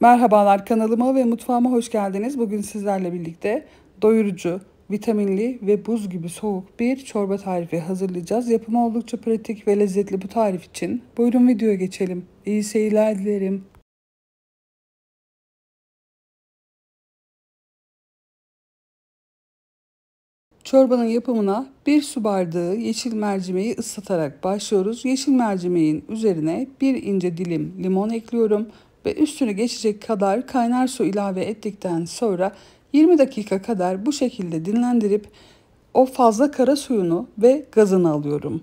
Merhabalar kanalıma ve mutfağıma hoş geldiniz. Bugün sizlerle birlikte doyurucu, vitaminli ve buz gibi soğuk bir çorba tarifi hazırlayacağız. Yapımı oldukça pratik ve lezzetli bu tarif için. Buyurun videoya geçelim. İyi seyirler dilerim. Çorbanın yapımına 1 su bardağı yeşil mercimeği ıslatarak başlıyoruz. Yeşil mercimeğin üzerine 1 ince dilim limon ekliyorum ve üstünü geçecek kadar kaynar su ilave ettikten sonra 20 dakika kadar bu şekilde dinlendirip o fazla kara suyunu ve gazını alıyorum.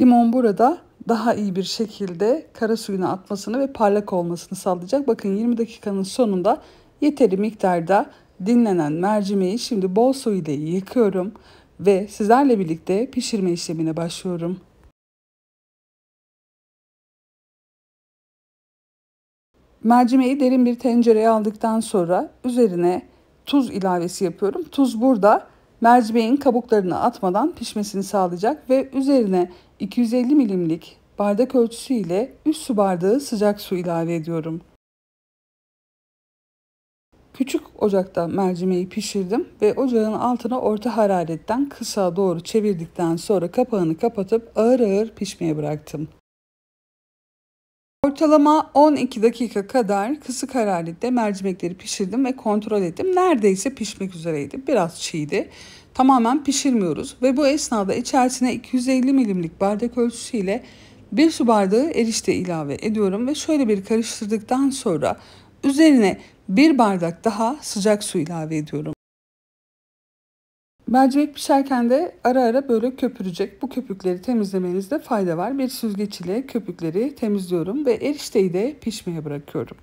Limon burada daha iyi bir şekilde kara suyunu atmasını ve parlak olmasını sağlayacak. Bakın 20 dakikanın sonunda yeteri miktarda dinlenen mercimeği şimdi bol su ile yıkıyorum ve sizlerle birlikte pişirme işlemine başlıyorum. Mercimeği derin bir tencereye aldıktan sonra üzerine tuz ilavesi yapıyorum. Tuz burada mercimeğin kabuklarını atmadan pişmesini sağlayacak ve üzerine 250 milimlik bardak ölçüsü ile 3 su bardağı sıcak su ilave ediyorum. Küçük ocakta mercimeği pişirdim ve ocağın altına orta hararetten kısa doğru çevirdikten sonra kapağını kapatıp ağır ağır pişmeye bıraktım. Ortalama 12 dakika kadar kısık hararette mercimekleri pişirdim ve kontrol ettim. Neredeyse pişmek üzereydi. Biraz çiğdi. Tamamen pişirmiyoruz ve bu esnada içerisine 250 milimlik bardak ölçüsüyle bir su bardağı erişte ilave ediyorum ve şöyle bir karıştırdıktan sonra üzerine bir bardak daha sıcak su ilave ediyorum. Mercimek pişerken de ara ara böyle köpürecek. Bu köpükleri temizlemenizde fayda var. Bir süzgeç ile köpükleri temizliyorum ve erişteyi de pişmeye bırakıyorum.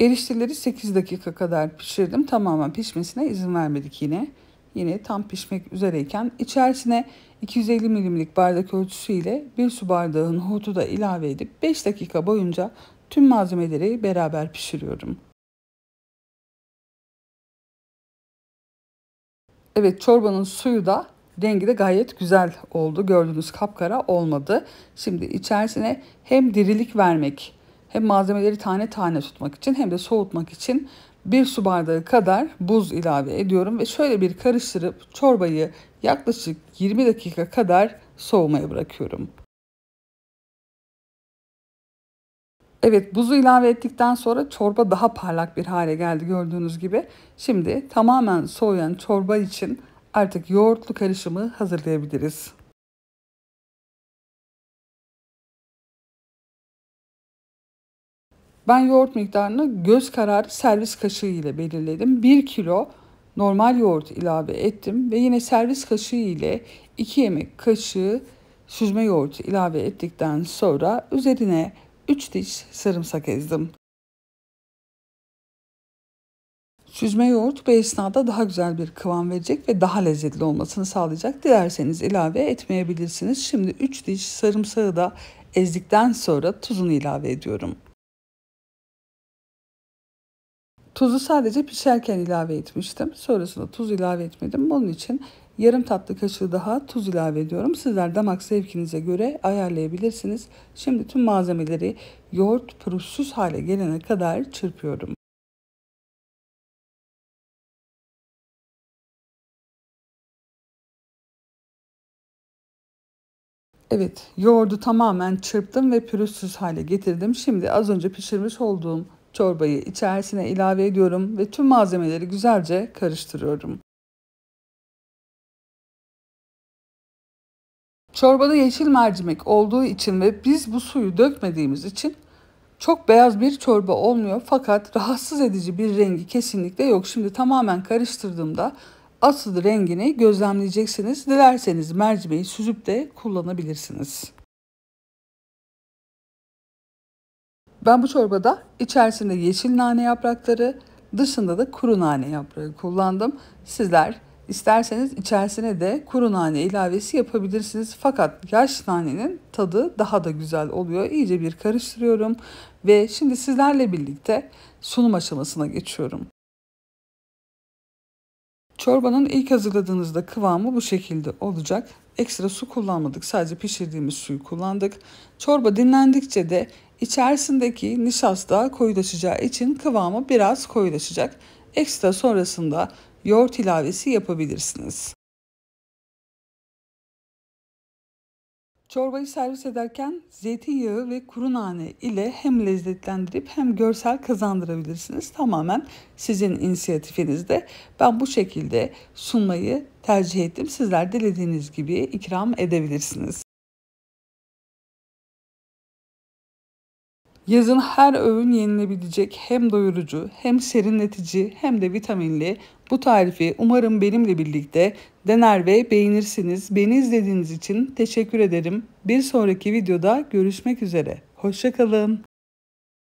Erişteleri 8 dakika kadar pişirdim. Tamamen pişmesine izin vermedik yine. Yine tam pişmek üzereyken içerisine 250 milimlik bardak ölçüsüyle bir su bardağı nohutu da ilave edip 5 dakika boyunca tüm malzemeleri beraber pişiriyorum. Evet çorbanın suyu da rengi de gayet güzel oldu. Gördüğünüz kapkara olmadı. Şimdi içerisine hem dirilik vermek hem malzemeleri tane tane tutmak için hem de soğutmak için bir su bardağı kadar buz ilave ediyorum ve şöyle bir karıştırıp çorbayı yaklaşık 20 dakika kadar soğumaya bırakıyorum. Evet buzu ilave ettikten sonra çorba daha parlak bir hale geldi gördüğünüz gibi. Şimdi tamamen soğuyan çorba için artık yoğurtlu karışımı hazırlayabiliriz. Ben yoğurt miktarını göz kararı servis kaşığı ile belirledim. 1 kilo normal yoğurt ilave ettim ve yine servis kaşığı ile 2 yemek kaşığı süzme yoğurt ilave ettikten sonra üzerine 3 diş sarımsak ezdim. Süzme yoğurt bu esnada daha güzel bir kıvam verecek ve daha lezzetli olmasını sağlayacak. Dilerseniz ilave etmeyebilirsiniz. Şimdi 3 diş sarımsağı da ezdikten sonra tuzunu ilave ediyorum. Tuzu sadece pişerken ilave etmiştim. Sonrasında tuz ilave etmedim. Bunun için Yarım tatlı kaşığı daha tuz ilave ediyorum. Sizler damak zevkinize göre ayarlayabilirsiniz. Şimdi tüm malzemeleri yoğurt pürüzsüz hale gelene kadar çırpıyorum. Evet, yoğurdu tamamen çırptım ve pürüzsüz hale getirdim. Şimdi az önce pişirmiş olduğum çorbayı içerisine ilave ediyorum ve tüm malzemeleri güzelce karıştırıyorum. Çorbada yeşil mercimek olduğu için ve biz bu suyu dökmediğimiz için çok beyaz bir çorba olmuyor fakat rahatsız edici bir rengi kesinlikle yok. Şimdi tamamen karıştırdığımda asıl rengini gözlemleyeceksiniz. Dilerseniz mercimeği süzüp de kullanabilirsiniz. Ben bu çorbada içerisinde yeşil nane yaprakları, dışında da kuru nane yaprağı kullandım. Sizler İsterseniz içerisine de kuru nane ilavesi yapabilirsiniz. Fakat yaş nanenin tadı daha da güzel oluyor. İyice bir karıştırıyorum ve şimdi sizlerle birlikte sunum aşamasına geçiyorum. Çorbanın ilk hazırladığınızda kıvamı bu şekilde olacak. Ekstra su kullanmadık. Sadece pişirdiğimiz suyu kullandık. Çorba dinlendikçe de içerisindeki nişasta koyulaşacağı için kıvamı biraz koyulaşacak. Ekstra sonrasında yoğurt ilavesi yapabilirsiniz. Çorbayı servis ederken zeytinyağı ve kuru nane ile hem lezzetlendirip hem görsel kazandırabilirsiniz. Tamamen sizin inisiyatifinizde. Ben bu şekilde sunmayı tercih ettim. Sizler dilediğiniz gibi ikram edebilirsiniz. Yazın her öğün yenilebilecek hem doyurucu hem serinletici hem de vitaminli bu tarifi umarım benimle birlikte dener ve beğenirsiniz. Beni izlediğiniz için teşekkür ederim. Bir sonraki videoda görüşmek üzere. Hoşçakalın.